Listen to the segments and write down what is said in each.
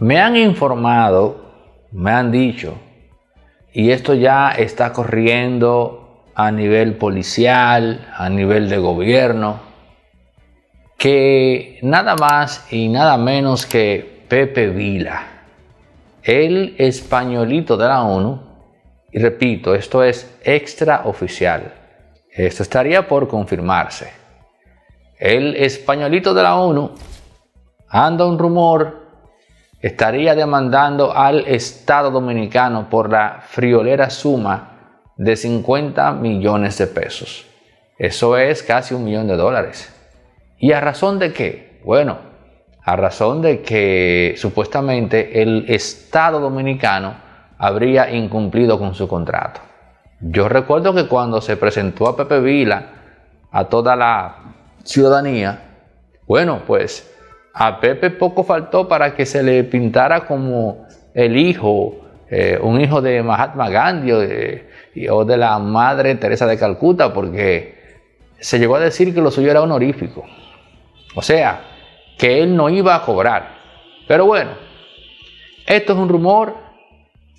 Me han informado, me han dicho, y esto ya está corriendo a nivel policial, a nivel de gobierno, que nada más y nada menos que Pepe Vila, el españolito de la ONU, y repito, esto es extraoficial, esto estaría por confirmarse. El españolito de la ONU anda un rumor estaría demandando al Estado dominicano por la friolera suma de 50 millones de pesos. Eso es casi un millón de dólares. ¿Y a razón de qué? Bueno, a razón de que supuestamente el Estado dominicano habría incumplido con su contrato. Yo recuerdo que cuando se presentó a Pepe Vila, a toda la ciudadanía, bueno, pues a Pepe poco faltó para que se le pintara como el hijo, eh, un hijo de Mahatma Gandhi o de la madre Teresa de Calcuta, porque se llegó a decir que lo suyo era honorífico. O sea, que él no iba a cobrar. Pero bueno, esto es un rumor.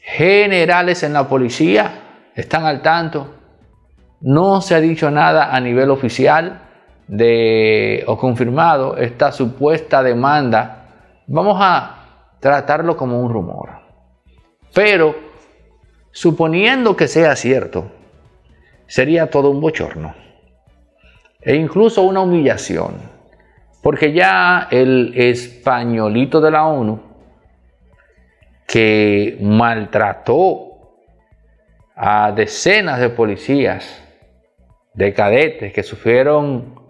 Generales en la policía están al tanto. No se ha dicho nada a nivel oficial de, o confirmado esta supuesta demanda, vamos a tratarlo como un rumor. Pero, suponiendo que sea cierto, sería todo un bochorno e incluso una humillación, porque ya el españolito de la ONU, que maltrató a decenas de policías, de cadetes que sufrieron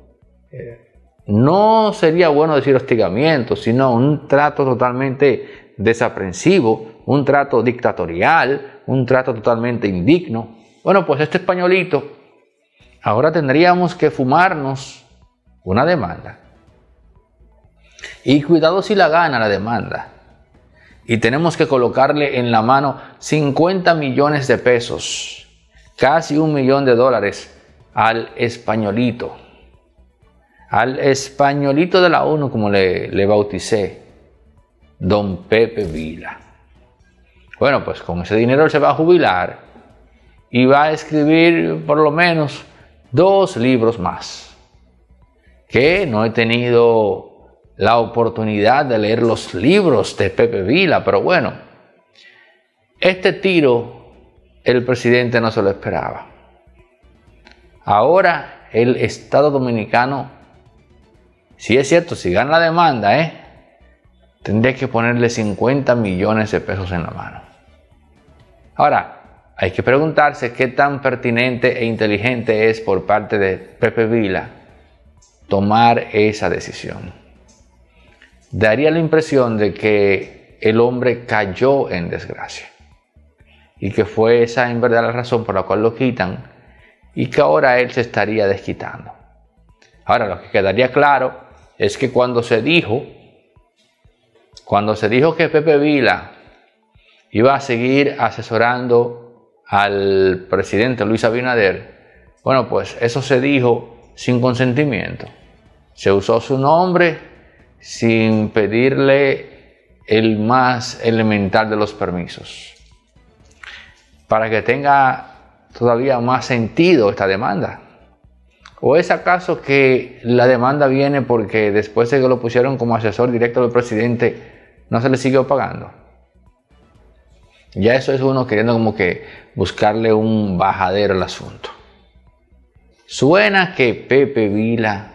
no sería bueno decir hostigamiento, sino un trato totalmente desaprensivo, un trato dictatorial, un trato totalmente indigno. Bueno, pues este españolito, ahora tendríamos que fumarnos una demanda. Y cuidado si la gana la demanda. Y tenemos que colocarle en la mano 50 millones de pesos, casi un millón de dólares al españolito al españolito de la ONU, como le, le bauticé, don Pepe Vila. Bueno, pues con ese dinero él se va a jubilar y va a escribir por lo menos dos libros más, que no he tenido la oportunidad de leer los libros de Pepe Vila, pero bueno, este tiro el presidente no se lo esperaba. Ahora el Estado Dominicano si es cierto, si gana la demanda, ¿eh? tendría que ponerle 50 millones de pesos en la mano. Ahora, hay que preguntarse qué tan pertinente e inteligente es por parte de Pepe Vila tomar esa decisión. Daría la impresión de que el hombre cayó en desgracia y que fue esa en verdad la razón por la cual lo quitan y que ahora él se estaría desquitando. Ahora, lo que quedaría claro es que cuando se dijo, cuando se dijo que Pepe Vila iba a seguir asesorando al presidente Luis Abinader, bueno, pues eso se dijo sin consentimiento. Se usó su nombre sin pedirle el más elemental de los permisos. Para que tenga todavía más sentido esta demanda. ¿O es acaso que la demanda viene porque después de que lo pusieron como asesor directo del presidente, no se le siguió pagando? Ya eso es uno queriendo como que buscarle un bajadero al asunto. Suena que Pepe Vila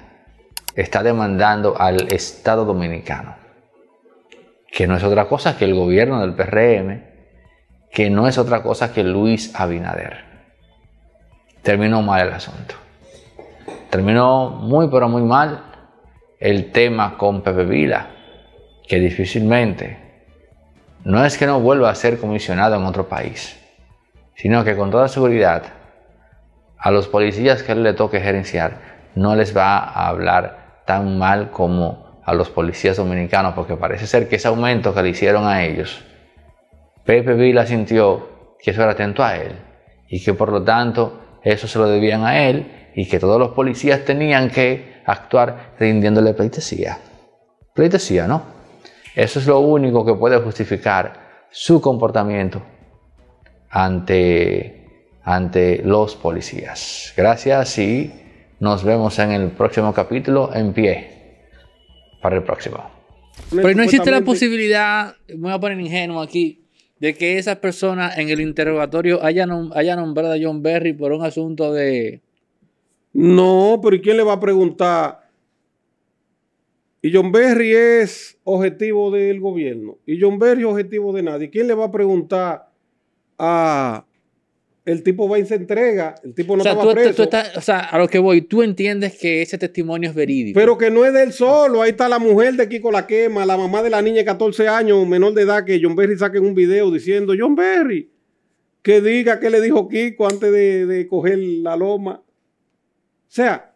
está demandando al Estado Dominicano, que no es otra cosa que el gobierno del PRM, que no es otra cosa que Luis Abinader. Terminó mal el asunto terminó muy pero muy mal el tema con Pepe Vila, que difícilmente no es que no vuelva a ser comisionado en otro país, sino que con toda seguridad a los policías que él le toque gerenciar no les va a hablar tan mal como a los policías dominicanos, porque parece ser que ese aumento que le hicieron a ellos, Pepe Vila sintió que eso era atento a él y que por lo tanto eso se lo debían a él y que todos los policías tenían que actuar rindiéndole pleitesía. Pleitesía, ¿no? Eso es lo único que puede justificar su comportamiento ante, ante los policías. Gracias y nos vemos en el próximo capítulo en pie para el próximo. Pero no existe la posibilidad, me voy a poner ingenuo aquí, de que esas personas en el interrogatorio hayan haya nombrado a John Berry por un asunto de, no, pero ¿y quién le va a preguntar? Y John Berry es objetivo del gobierno. Y John Berry es objetivo de nadie. ¿Quién le va a preguntar a... El tipo va y se entrega, el tipo no estaba o sea, a lo que voy, tú entiendes que ese testimonio es verídico. Pero que no es del solo. Ahí está la mujer de Kiko La Quema, la mamá de la niña de 14 años, menor de edad, que John Berry saque un video diciendo, John Berry, que diga qué le dijo Kiko antes de, de coger la loma. O sea,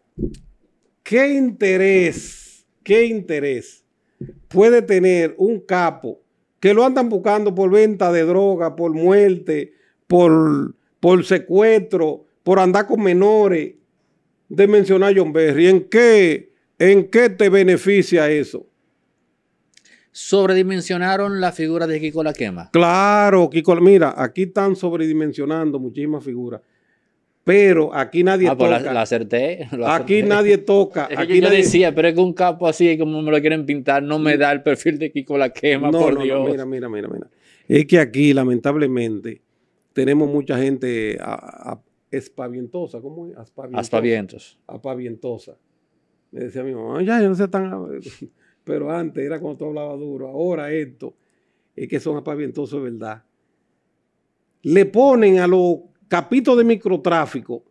¿qué interés, qué interés puede tener un capo que lo andan buscando por venta de droga, por muerte, por, por secuestro, por andar con menores, de mencionar a John Berry? ¿En qué, en qué te beneficia eso? sobredimensionaron la figura de Kiko La Claro, Kiko, mira, aquí están sobredimensionando muchísimas figuras. Pero aquí nadie ah, pues toca. aquí nadie toca. aquí yo, decía, pero es que un capo así, como me lo quieren pintar, no me mm. da el perfil de Kiko La Quema, no, por Dios. No, mira, mira, mira, mira. Es que aquí, lamentablemente, tenemos mucha gente espavientosa. ¿Cómo es? Aspavientosa. Aspavientos. Apavientosa. Le decía mi mamá, ya, yo no sé tan... pero antes era cuando tú hablaba duro, ahora esto. Es que son aspavientosos, ¿verdad? Le ponen a los capítulo de microtráfico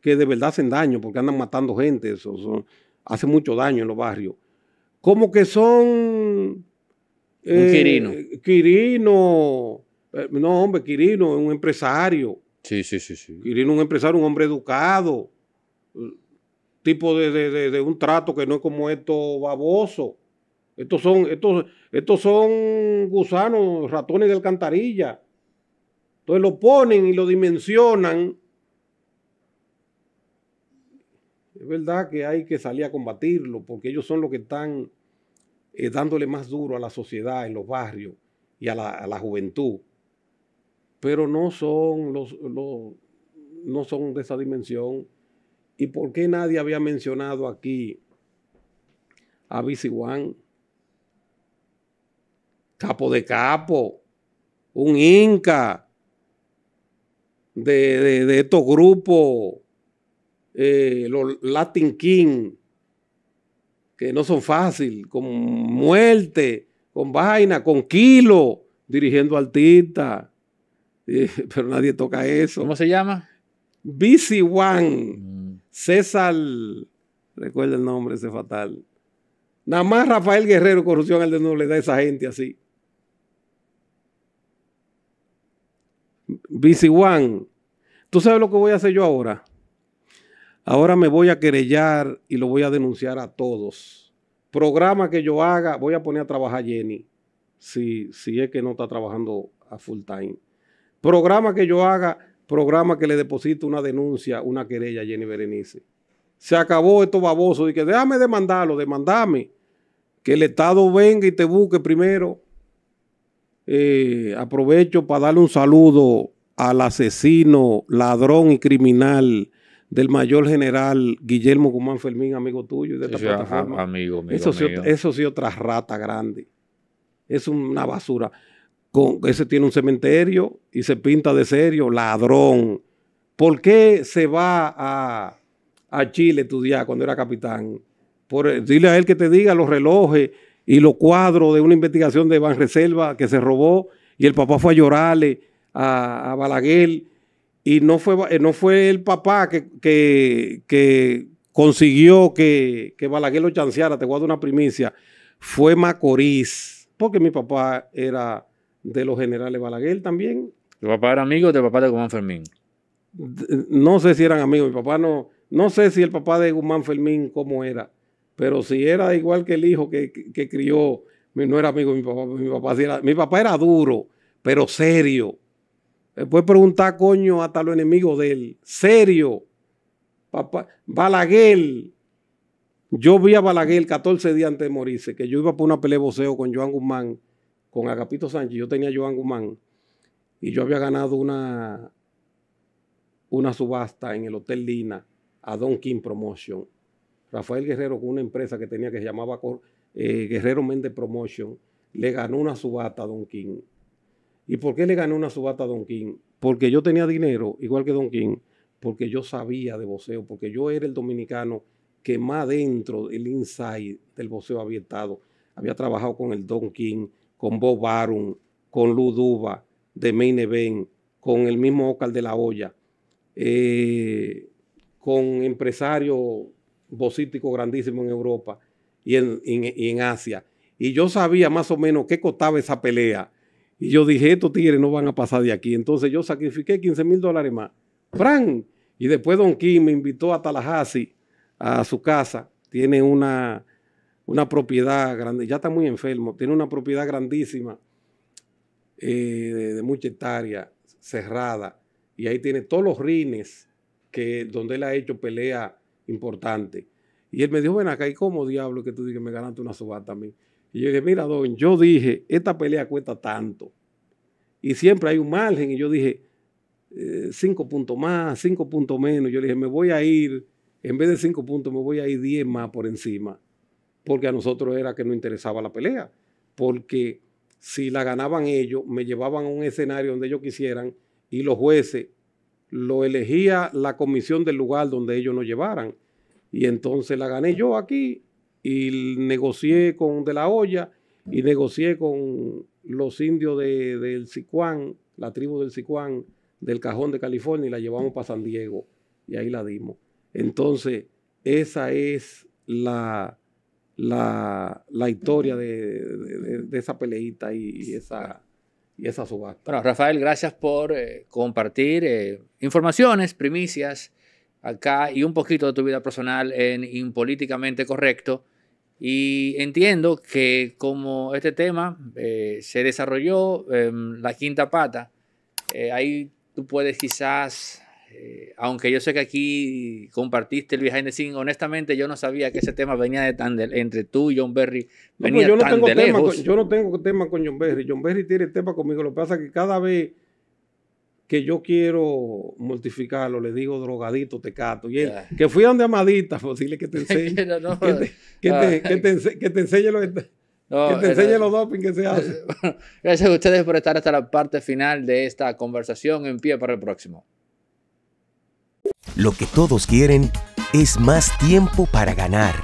que de verdad hacen daño porque andan matando gente, eso, hace mucho daño en los barrios. Como que son. un eh, Quirino. Quirino. Eh, no, hombre, Quirino es un empresario. Sí, sí, sí, sí. Quirino es un empresario, un hombre educado. Tipo de, un trato que no es como esto baboso. Estos son, estos, estos son gusanos, ratones de alcantarilla. Entonces lo ponen y lo dimensionan. Es verdad que hay que salir a combatirlo porque ellos son los que están eh, dándole más duro a la sociedad, en los barrios y a la, juventud. Pero no son, los, no son de esa dimensión. ¿Y por qué nadie había mencionado aquí a Bisiwan? Capo de capo, un inca de, estos grupos, eh, los Latin King, que no son fácil, con muerte, con vaina, con kilo, dirigiendo artistas. Eh, pero nadie toca eso. ¿Cómo se llama? BC One, mm. César, recuerda el nombre, ese fatal. Nada más Rafael Guerrero, corrupción al desnudo, le da esa gente así. BC One, ¿tú sabes lo que voy a hacer yo ahora? Ahora me voy a querellar y lo voy a denunciar a todos. Programa que yo haga, voy a poner a trabajar a Jenny, si, si es que no está trabajando a full time. Programa que yo haga, programa que le deposito una denuncia, una querella a Jenny Berenice. Se acabó esto baboso y que déjame demandarlo, demandame. Que el Estado venga y te busque primero. Eh, aprovecho para darle un saludo al asesino, ladrón y criminal del mayor general Guillermo Guzmán Fermín, amigo tuyo, de esta plataforma. eso, sí, otra rata grande. Es una basura. Con, ese tiene un cementerio y se pinta de serio, ladrón. ¿Por qué se va a, Chile tu día... cuando era capitán? Por, dile a él que te diga los relojes y los cuadros de una investigación de Van Reserva que se robó y el papá fue a llorarle a, Balaguer y no fue, eh, no fue el papá que, consiguió que, Balaguer lo chanceara, te guardo una primicia, fue Macorís, porque mi papá era de los generales Balaguer también. ¿Tu papá era amigo de papá de Guzmán Fermín? No sé si eran amigos, mi papá no, no sé si el papá de Guzmán Fermín cómo era, pero si era igual que el hijo que, crió, no era amigo de mi papá, mi papá, era, mi papá era duro, pero serio eh, Después preguntar, coño, hasta los enemigos de él. Serio. Papá, Balaguer. Yo vi a Balaguer 14 días antes de morirse, que yo iba por una pelea de boceo con Joan Guzmán, con Agapito Sánchez. Yo tenía Joan Guzmán y yo había ganado una, una subasta en el Hotel Lina a Don King Promotion. Rafael Guerrero, con una empresa que tenía que se llamaba eh, Guerrero Méndez Promotion, le ganó una subasta a Don King. ¿Y por qué le gané una subata a Don King? Porque yo tenía dinero, igual que Don King, porque yo sabía de voceo, porque yo era el dominicano que más dentro del inside del voceo había estado. Había trabajado con el Don King, con Bob Baron, con Duba, de Main Event, con el mismo Ocal de la Hoya, eh, con empresarios boxísticos grandísimos en Europa y y en Asia. Y yo sabía más o menos qué costaba esa pelea y yo dije, estos tigres no van a pasar de aquí. Entonces yo sacrifiqué 15 mil dólares más. ¡Fran! Y después Don Kim me invitó a Tallahassee, a su casa. Tiene una, una propiedad grande, ya está muy enfermo, tiene una propiedad grandísima eh, de, mucha hectárea, cerrada. Y ahí tiene todos los rines que, donde él ha hecho pelea importante. Y él me dijo, ven acá, ¿y cómo diablo que tú digas, que me ganaste una subasta a mí? Y yo dije, mira, don, yo dije, esta pelea cuesta tanto. Y siempre hay un margen. Y yo dije, eh, cinco puntos más, cinco puntos menos. Yo le dije, me voy a ir, en vez de cinco puntos, me voy a ir diez más por encima. Porque a nosotros era que no interesaba la pelea. Porque si la ganaban ellos, me llevaban a un escenario donde ellos quisieran y los jueces lo elegía la comisión del lugar donde ellos nos llevaran. Y entonces la gané yo aquí y negocié con De La Hoya y negocié con los indios del de, la tribu del Sicuán, del Cajón de California y la llevamos para San Diego y ahí la dimos. Entonces, esa es la, la, historia de, esa peleita y, esa y esa subasta. Bueno, Rafael, gracias por eh, compartir eh, informaciones, primicias acá y un poquito de tu vida personal en Impolíticamente Correcto. Y entiendo que como este tema eh, se desarrolló em, la quinta pata, eh, ahí tú puedes quizás, eh, aunque yo sé que aquí compartiste el behind the scenes, honestamente yo no sabía que ese tema venía de tan entre tú y John Berry. Pues yo, no tengo tema yo no tengo tema con John Berry. John Berry tiene tema conmigo. Lo que pasa es que cada vez que yo quiero mortificarlo, le digo drogadito, tecato. Y que fui donde amadita, pues dile que te enseñe. que, te, enseñe eh, los, doping que se eh, hace. gracias a ustedes por estar hasta la parte final de esta conversación. En pie para el próximo. Lo que todos quieren es más tiempo para ganar.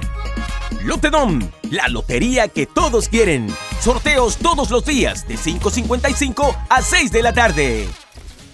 Lotedom, la lotería que todos quieren. Sorteos todos los días de 5.55 a 6 de la tarde.